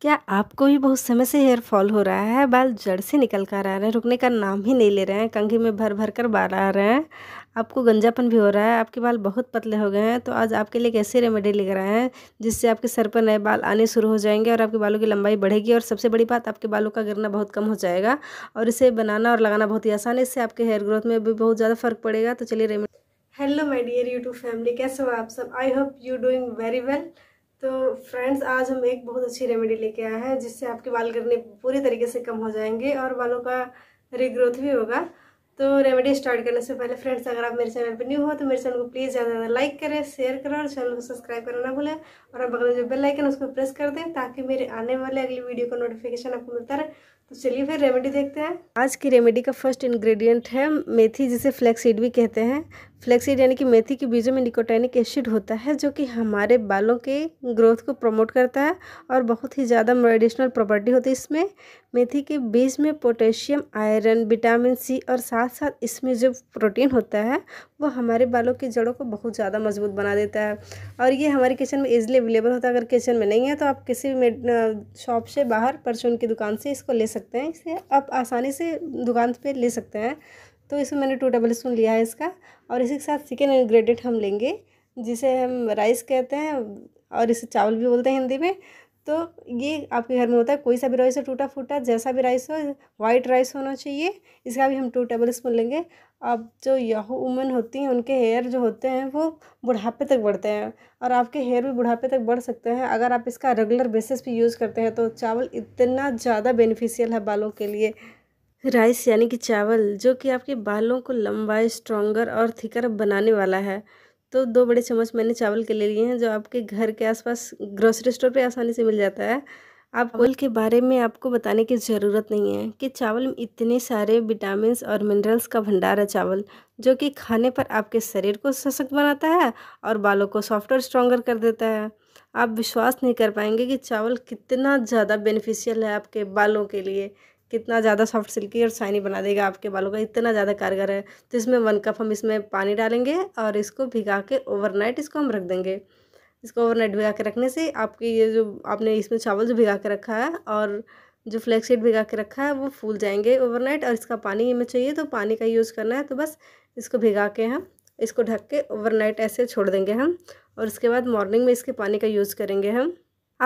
क्या आपको भी बहुत समय से हेयर फॉल हो रहा है बाल जड़ से निकल कर आ रहे हैं रुकने का नाम ही नहीं ले रहे हैं कंघी में भर भर कर बाल आ रहे हैं आपको गंजापन भी हो रहा है आपके बाल बहुत पतले हो गए हैं तो आज आपके लिए एक ऐसी रेमेडी लिख रहे हैं जिससे आपके सर पर नए बाल आने शुरू हो जाएंगे और आपके बालों की लंबाई बढ़ेगी और सबसे बड़ी बात आपके बालों का गिरना बहुत कम हो जाएगा और इसे बनाना और लगाना बहुत ही आसान है इससे आपके हेयर ग्रोथ में भी बहुत ज़्यादा फर्क पड़ेगा तो चलिए remedy hello my dear YouTube family कैसे हो आप सब I hope you doing very well तो फ्रेंड्स आज हम एक बहुत अच्छी रेमेडी लेके आए हैं जिससे आपके बाल गिरने पूरी तरीके से कम हो जाएंगे और बालों का रिग्रोथ भी होगा तो रेमेडी स्टार्ट करने से पहले फ्रेंड्स अगर आप मेरे चैनल पर न्यू हो तो मेरे चैनल को प्लीज़ ज़्यादा ज़्यादा लाइक करें शेयर करें और चैनल को सब्सक्राइब करना ना भूलें और आप बगल जो बेल लाइकन उसको प्रेस कर दें ताकि मेरे आने वाले अगली वीडियो का नोटिफिकेशन आपको मिलता रहे तो चलिए फिर रेमेडी देखते हैं आज की रेमेडी का फर्स्ट इंग्रेडिएंट है मेथी जिसे फ्लैक्सीड भी कहते हैं फ्लैक्सीड यानी कि मेथी के बीजों में निकोटाइनिक एसिड होता है जो कि हमारे बालों के ग्रोथ को प्रमोट करता है और बहुत ही ज़्यादा मेडिशनल प्रॉपर्टी होती है इसमें मेथी के बीज में पोटेशियम आयरन विटामिन सी और साथ साथ इसमें जो प्रोटीन होता है वो हमारे बालों की जड़ों को बहुत ज़्यादा मजबूत बना देता है और ये हमारे किचन में इजिली अवेलेबल होता है अगर किचन में नहीं है तो आप किसी भी शॉप से बाहर परचून की दुकान से इसको ले सकते सकते हैं इसे आप आसानी से दुकान पे ले सकते हैं तो इसमें मैंने टू टेबल स्पून लिया है इसका और इसी के साथ चिकन इन्ग्रेडिएंट हम लेंगे जिसे हम राइस कहते हैं और इसे चावल भी बोलते हैं हिंदी में तो ये आपके घर में होता है कोई सा भी राइस हो टूटा फूटा जैसा भी राइस हो वाइट राइस होना चाहिए इसका भी हम टू टेबल स्पून लेंगे अब जो यह वुमेन होती हैं उनके हेयर जो होते हैं वो बुढ़ापे तक बढ़ते हैं और आपके हेयर भी बुढ़ापे तक बढ़ सकते हैं अगर आप इसका रेगुलर बेसिस पे यूज़ करते हैं तो चावल इतना ज़्यादा बेनिफिशियल है बालों के लिए राइस यानी कि चावल जो कि आपके बालों को लंबा स्ट्रॉन्गर और थिकर बनाने वाला है तो दो बड़े चम्मच मैंने चावल के ले लिए हैं जो आपके घर के आसपास ग्रोसरी स्टोर पे आसानी से मिल जाता है आप हाँ। चावल के बारे में आपको बताने की ज़रूरत नहीं है कि चावल में इतने सारे विटामिन और मिनरल्स का भंडार है चावल जो कि खाने पर आपके शरीर को सशक्त बनाता है और बालों को सॉफ्ट और स्ट्रॉन्गर कर देता है आप विश्वास नहीं कर पाएंगे कि चावल कितना ज़्यादा बेनिफिशियल है आपके बालों के लिए कितना ज़्यादा सॉफ्ट सिल्की और शाइनी बना देगा आपके बालों का इतना ज़्यादा कारगर है तो इसमें वन कप हम इसमें पानी डालेंगे और इसको भिगा के ओवरनाइट इसको हम रख देंगे इसको ओवरनाइट भिगा के रखने से आपकी ये जो आपने इसमें चावल जो भिगा के रखा है और जो फ्लैक्सीड भिगा के रखा है वो फूल जाएंगे ओवरनाइट और इसका पानी हमें चाहिए तो पानी का यूज़ करना है तो बस इसको भिगा के हम इसको ढक के ओवरनाइट ऐसे छोड़ देंगे हम और उसके बाद मॉर्निंग में इसके पानी का यूज़ करेंगे हम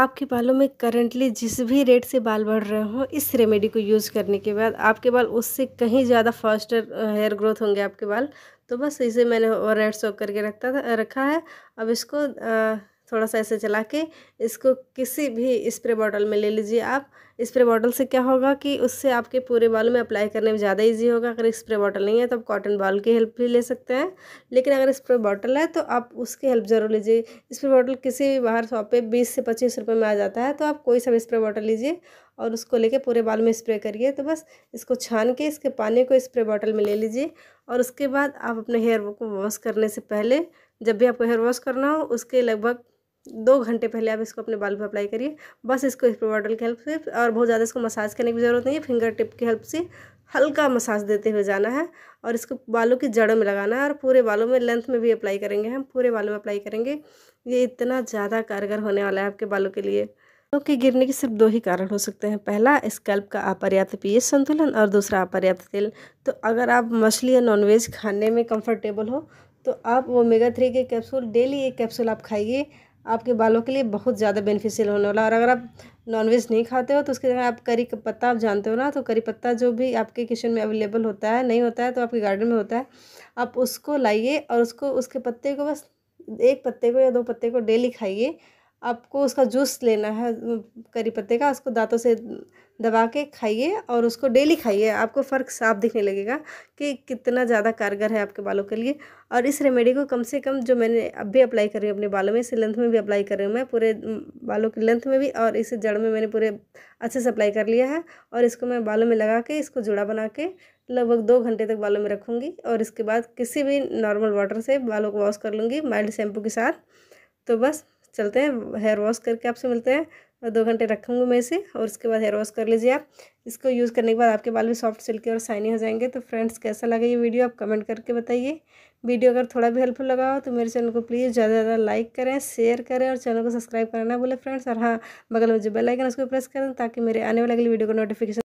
आपके बालों में करंटली जिस भी रेट से बाल बढ़ रहे हों इस रेमेडी को यूज़ करने के बाद आपके बाल उससे कहीं ज़्यादा फास्टर हेयर ग्रोथ होंगे आपके बाल तो बस इसे मैंने रेड सॉक करके रखता था रखा है अब इसको आ, थोड़ा सा ऐसे चला के इसको किसी भी स्प्रे बॉटल में ले लीजिए आप स्प्रे बॉटल से क्या होगा कि उससे आपके पूरे बाल में अप्लाई करने में ज़्यादा इजी होगा अगर स्प्रे बॉटल नहीं है तो आप कॉटन बॉल की हेल्प भी ले सकते हैं लेकिन अगर स्प्रे बॉटल है तो आप उसकी हेल्प ज़रूर लीजिए स्प्रे बॉटल किसी भी बाहर शॉप पे बीस से पच्चीस रुपये में आ जाता है तो आप कोई सा स्प्रे बॉटल लीजिए और उसको लेके पूरे बाल में स्प्रे करिए तो बस इसको छान के इसके पानी को स्प्रे बॉटल में ले लीजिए और उसके बाद आप अपने हेयर को वॉश करने से पहले जब भी आपको हेयर वॉश करना हो उसके लगभग दो घंटे पहले आप इसको अपने बाल पर अप्लाई करिए बस इसको इस प्रोडक्ट की हेल्प से और बहुत ज़्यादा इसको मसाज करने की ज़रूरत नहीं है फिंगर टिप की हेल्प से हल्का मसाज देते हुए जाना है और इसको बालों की जड़ों में लगाना है और पूरे बालों में लेंथ में भी अप्लाई करेंगे हम पूरे बालों में अप्लाई करेंगे ये इतना ज़्यादा कारगर होने वाला है आपके बालों के लिए बालों के गिरने के सिर्फ दो ही कारण हो सकते हैं पहला स्कैल्प का अपर्याप्त पीएच संतुलन और दूसरा अपर्याप्त तेल तो अगर आप मछली या नॉनवेज खाने में कंफर्टेबल हो तो आप वो मेगा थ्री के कैप्सूल डेली एक कैप्सूल आप खाइए आपके बालों के लिए बहुत ज़्यादा बेनिफिशियल होने वाला और अगर आप नॉनवेज नहीं खाते हो तो उसके जगह आप करी पत्ता आप जानते हो ना तो करी पत्ता जो भी आपके किचन में अवेलेबल होता है नहीं होता है तो आपके गार्डन में होता है आप उसको लाइए और उसको उसके पत्ते को बस एक पत्ते को या दो पत्ते को डेली खाइए आपको उसका जूस लेना है करी पत्ते का उसको दांतों से दबा के खाइए और उसको डेली खाइए आपको फ़र्क साफ दिखने लगेगा कि कितना ज़्यादा कारगर है आपके बालों के लिए और इस रेमेडी को कम से कम जो मैंने अब भी अप्लाई कर रही हूँ अपने बालों में इसे लेंथ में भी अप्लाई कर रही हूँ मैं पूरे बालों की लेंथ में भी और इसे जड़ में मैंने पूरे अच्छे से अप्लाई कर लिया है और इसको मैं बालों में लगा के इसको जुड़ा बना के लगभग दो घंटे तक बालों में रखूँगी और इसके बाद किसी भी नॉर्मल वाटर से बालों को वॉश कर लूँगी माइल्ड शैम्पू के साथ तो बस चलते हैं हेयर वॉश करके आपसे मिलते हैं और दो घंटे रखूँगी मैं इसे और उसके बाद हेयर वॉश कर लीजिए आप इसको यूज़ करने के बाद आपके बाल भी सॉफ्ट सिल्की और शाइनी हो जाएंगे तो फ्रेंड्स कैसा लगा ये वीडियो आप कमेंट करके बताइए वीडियो अगर थोड़ा भी हेल्पफुल लगा हो तो मेरे चैनल को प्लीज़ ज़्यादा से ज़्यादा लाइक करें शेयर करें और चैनल को सब्सक्राइब करना ना फ्रेंड्स और हाँ बगल में जो बेल आइकन उसको प्रेस करें ताकि मेरे आने वाले अगली वीडियो का नोटिफिकेशन